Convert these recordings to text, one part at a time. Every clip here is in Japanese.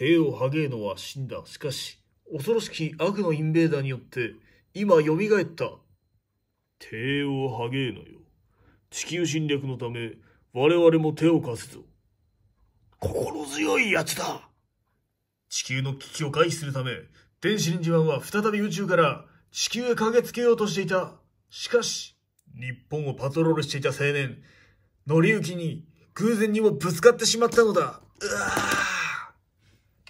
帝王ハゲーノは死んだ。しかし、恐ろしき悪のインベーダーによって、今蘇った。帝王ハゲーノよ。地球侵略のため、我々も手を貸すぞ。心強い奴だ地球の危機を回避するため、電子レンジマンは再び宇宙から地球へ駆けつけようとしていた。しかし、日本をパトロールしていた青年、紀行に偶然にもぶつかってしまったのだ。うわぁ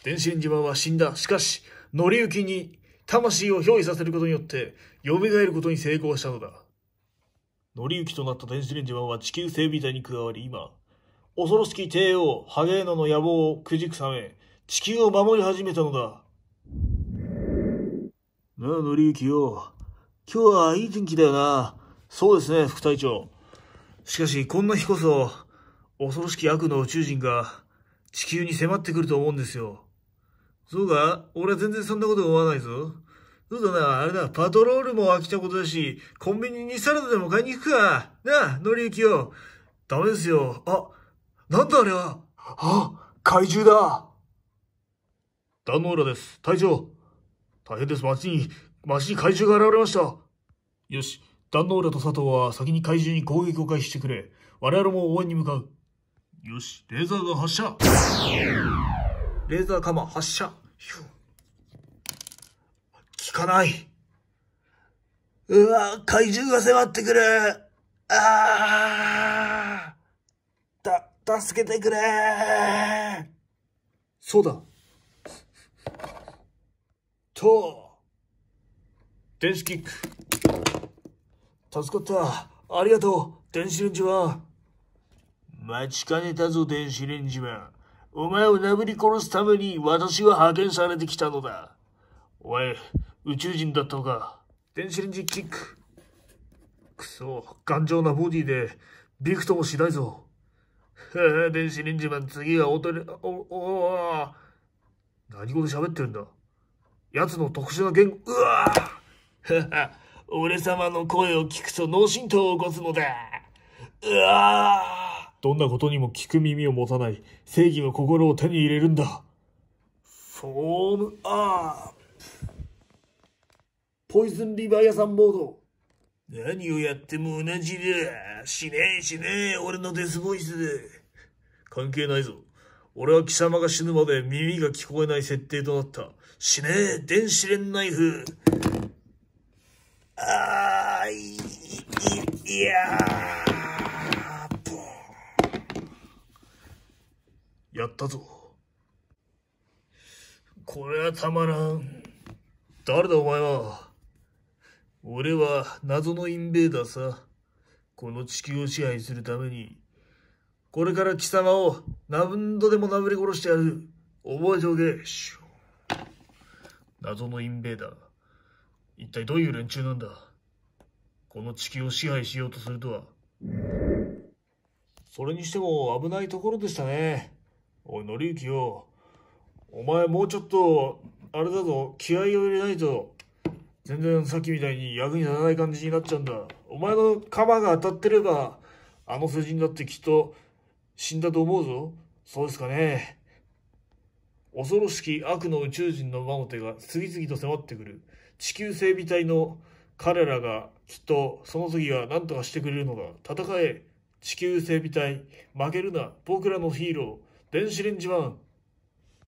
天心島は死んだ。しかし、乗り行きに魂を憑依させることによって、蘇ることに成功したのだ。乗り行きとなった電子レンジマンは地球整備隊に加わり、今、恐ろしき帝王、ハゲーノの野望をくじくため、地球を守り始めたのだ。なあ、乗り行きよ。今日はいい天気だよな。そうですね、副隊長。しかし、こんな日こそ、恐ろしき悪の宇宙人が地球に迫ってくると思うんですよ。そうか俺は全然そんなこと思わないぞ。そうだな、あれだ、パトロールも飽きたことだし、コンビニにサラダでも買いに行くか。なあ、乗り行きよ。ダメですよ。あ、なんだあれは。あ、怪獣だ。壇ノ浦です。隊長。大変です。街に、街に怪獣が現れました。よし、壇ノ浦と佐藤は先に怪獣に攻撃を開始してくれ。我々も応援に向かう。よし、レーザーが発射レーザーカマ発射効かない。うわ、怪獣が迫ってくる。ああ。た、助けてくれそうだ。と、電子キック。助かった。ありがとう。電子レンジマン。待ちかねたぞ、電子レンジマン。お前を殴り殺すために私は派遣されてきたのだ。お前、宇宙人だったのか。電子レンジキック。くそ、頑丈なボディで、びくともしないぞ。電子レンジマン、次はおとり、お、お、何語で喋ってるんだ。奴の特殊な言語、うわぁ 俺様の声を聞くと脳震盪を起こすのだ。うわぁどんなことにも聞く耳を持たない正義の心を手に入れるんだ。フォームアップ。ポイズンリバーアさんモード。何をやっても同じだ。しねえしねえ、俺のデスボイスで。関係ないぞ。俺は貴様が死ぬまで耳が聞こえない設定となった。死ねえ、電子レンナイフ。あい、い、いやー。やったぞ。これはたまらん。誰だお前は。俺は謎のインベーダーさ。この地球を支配するために、これから貴様を何度でも殴り殺してやる。覚えておけ。謎のインベーダー。一体どういう連中なんだこの地球を支配しようとするとは。それにしても危ないところでしたね。おい、のりゆきよ。お前もうちょっと、あれだぞ、気合を入れないと、全然さっきみたいに役に立たない感じになっちゃうんだ。お前のカバーが当たってれば、あの世人だってきっと死んだと思うぞ。そうですかね。恐ろしき悪の宇宙人の魔の手が次々と迫ってくる。地球整備隊の彼らがきっとその時は何とかしてくれるのだ。戦え、地球整備隊。負けるな、僕らのヒーロー。電子レンジマン